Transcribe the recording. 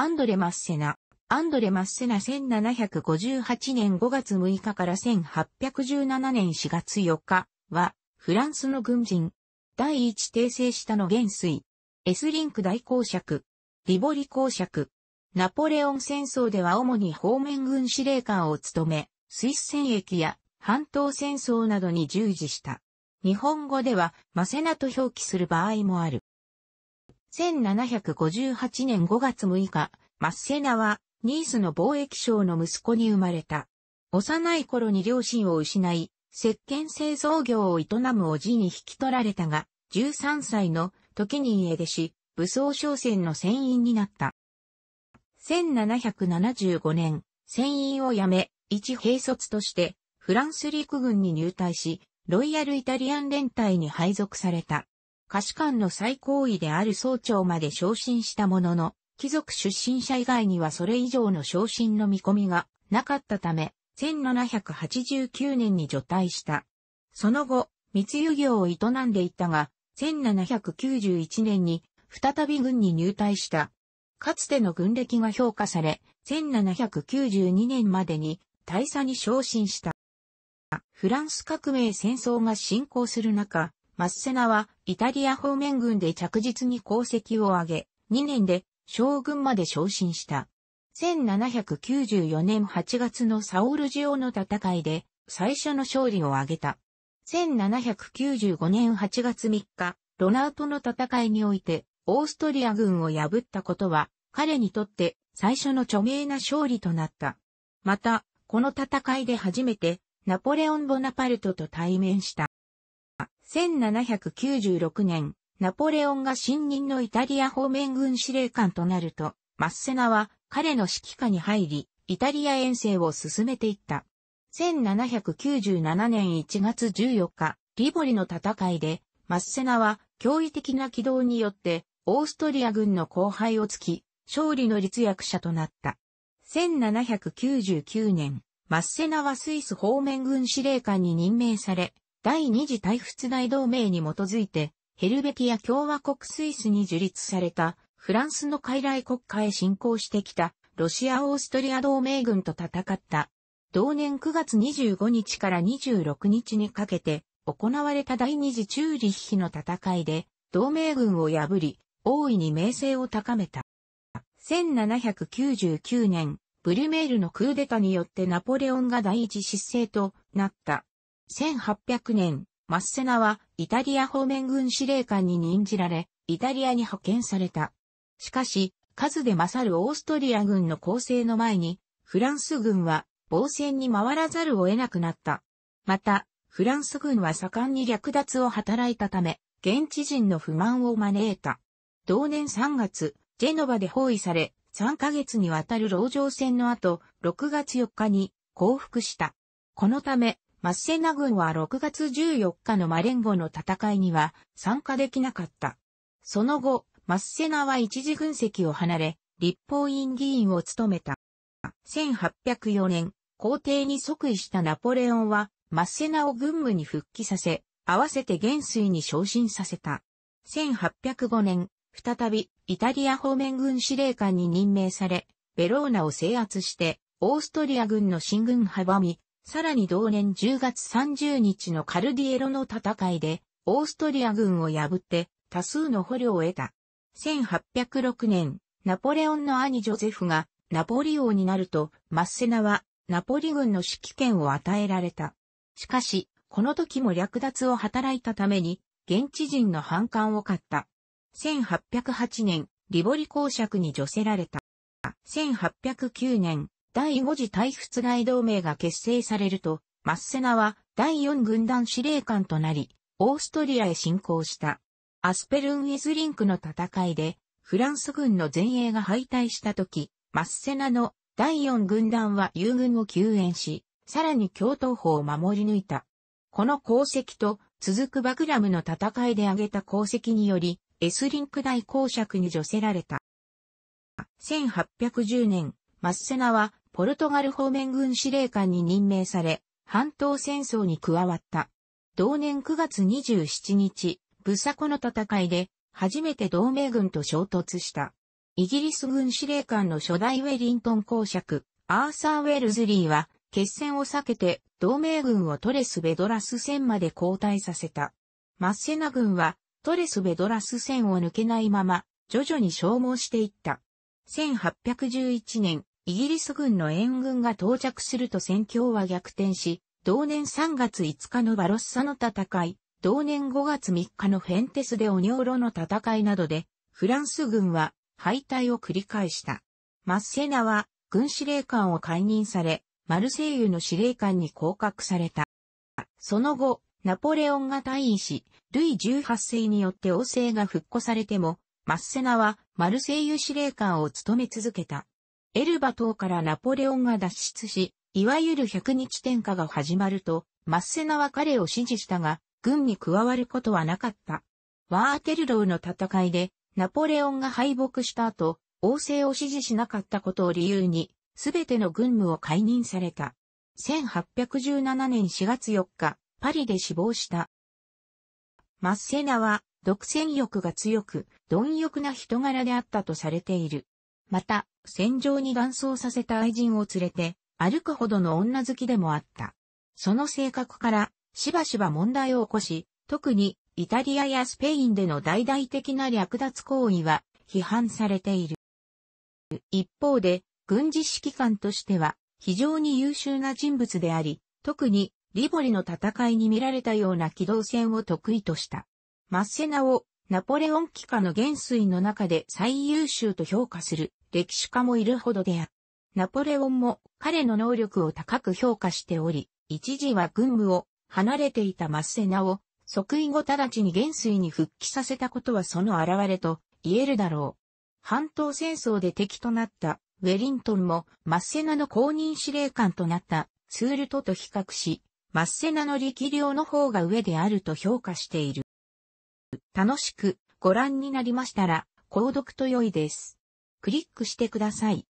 アンドレ・マッセナ。アンドレ・マッセナ1758年5月6日から1817年4月4日は、フランスの軍人。第一訂正したの元帥。スリンク大公爵。リボリ公爵。ナポレオン戦争では主に方面軍司令官を務め、スイス戦役や半島戦争などに従事した。日本語では、マセナと表記する場合もある。1758年5月6日、マッセナは、ニースの貿易商の息子に生まれた。幼い頃に両親を失い、石鹸製造業を営むおじに引き取られたが、13歳の時に家出し、武装商船の船員になった。1775年、船員を辞め、一兵卒として、フランス陸軍に入隊し、ロイヤルイタリアン連隊に配属された。下士官の最高位である総長まで昇進したものの、貴族出身者以外にはそれ以上の昇進の見込みがなかったため、1789年に除隊した。その後、密輸業を営んでいたが、1791年に再び軍に入隊した。かつての軍歴が評価され、1792年までに大佐に昇進した。フランス革命戦争が進行する中、マッセナはイタリア方面軍で着実に功績を上げ、2年で将軍まで昇進した。1794年8月のサオルジオの戦いで最初の勝利を挙げた。1795年8月3日、ロナウトの戦いにおいてオーストリア軍を破ったことは彼にとって最初の著名な勝利となった。また、この戦いで初めてナポレオン・ボナパルトと対面した。1796年、ナポレオンが新任のイタリア方面軍司令官となると、マッセナは彼の指揮下に入り、イタリア遠征を進めていった。1797年1月14日、リボリの戦いで、マッセナは驚異的な軌道によって、オーストリア軍の後輩をつき、勝利の立役者となった。1799年、マッセナはスイス方面軍司令官に任命され、第二次大仏大同盟に基づいて、ヘルベティア共和国スイスに樹立された、フランスの傀儡国家へ侵攻してきた、ロシア・オーストリア同盟軍と戦った。同年9月25日から26日にかけて、行われた第二次チューリッヒの戦いで、同盟軍を破り、大いに名声を高めた。1799年、ブルメールのクーデタによってナポレオンが第一失勢となった。1800年、マッセナはイタリア方面軍司令官に任じられ、イタリアに派遣された。しかし、数で勝るオーストリア軍の攻勢の前に、フランス軍は防戦に回らざるを得なくなった。また、フランス軍は盛んに略奪を働いたため、現地人の不満を招いた。同年3月、ジェノバで包囲され、3ヶ月にわたる牢城戦の後、6月4日に降伏した。このため、マッセナ軍は6月14日のマレンゴの戦いには参加できなかった。その後、マッセナは一時軍籍を離れ、立法院議員を務めた。1804年、皇帝に即位したナポレオンは、マッセナを軍務に復帰させ、合わせて元帥に昇進させた。1805年、再びイタリア方面軍司令官に任命され、ベローナを制圧して、オーストリア軍の進軍阻み、さらに同年10月30日のカルディエロの戦いで、オーストリア軍を破って多数の捕虜を得た。1806年、ナポレオンの兄ジョゼフがナポリ王になると、マッセナはナポリ軍の指揮権を与えられた。しかし、この時も略奪を働いたために、現地人の反感を買った。1808年、リボリ公爵に除せられた。1809年、第5次対仏外同盟が結成されると、マッセナは第4軍団司令官となり、オーストリアへ侵攻した。アスペルン・エズリンクの戦いで、フランス軍の前衛が敗退した時、マッセナの第4軍団は友軍を救援し、さらに京闘法を守り抜いた。この功績と続くバグラムの戦いで挙げた功績により、エスリンク大公爵に助せられた。1810年、マッセナはポルトガル方面軍司令官に任命され、半島戦争に加わった。同年9月27日、ブサコの戦いで、初めて同盟軍と衝突した。イギリス軍司令官の初代ウェリントン公爵、アーサー・ウェルズリーは、決戦を避けて、同盟軍をトレス・ベドラス戦まで後退させた。マッセナ軍は、トレス・ベドラス戦を抜けないまま、徐々に消耗していった。1811年、イギリス軍の援軍が到着すると戦況は逆転し、同年3月5日のバロッサの戦い、同年5月3日のフェンテスでオニョーロの戦いなどで、フランス軍は敗退を繰り返した。マッセナは軍司令官を解任され、マルセイユの司令官に降格された。その後、ナポレオンが退位し、ルイ18世によって王政が復古されても、マッセナはマルセイユ司令官を務め続けた。エルバ島からナポレオンが脱出し、いわゆる百日天下が始まると、マッセナは彼を支持したが、軍に加わることはなかった。ワーテルローの戦いで、ナポレオンが敗北した後、王政を支持しなかったことを理由に、すべての軍務を解任された。1817年4月4日、パリで死亡した。マッセナは、独占欲が強く、貪欲な人柄であったとされている。また、戦場に眼相させた愛人を連れて、歩くほどの女好きでもあった。その性格から、しばしば問題を起こし、特に、イタリアやスペインでの大々的な略奪行為は、批判されている。一方で、軍事指揮官としては、非常に優秀な人物であり、特に、リボリの戦いに見られたような機動戦を得意とした。マッセナをナポレオン期下の元帥の中で最優秀と評価する歴史家もいるほどである。ナポレオンも彼の能力を高く評価しており、一時は軍務を離れていたマッセナを即位後直ちに元帥に復帰させたことはその現れと言えるだろう。半島戦争で敵となったウェリントンもマッセナの公認司令官となったツールトと比較し、マッセナの力量の方が上であると評価している。楽しくご覧になりましたら、購読と良いです。クリックしてください。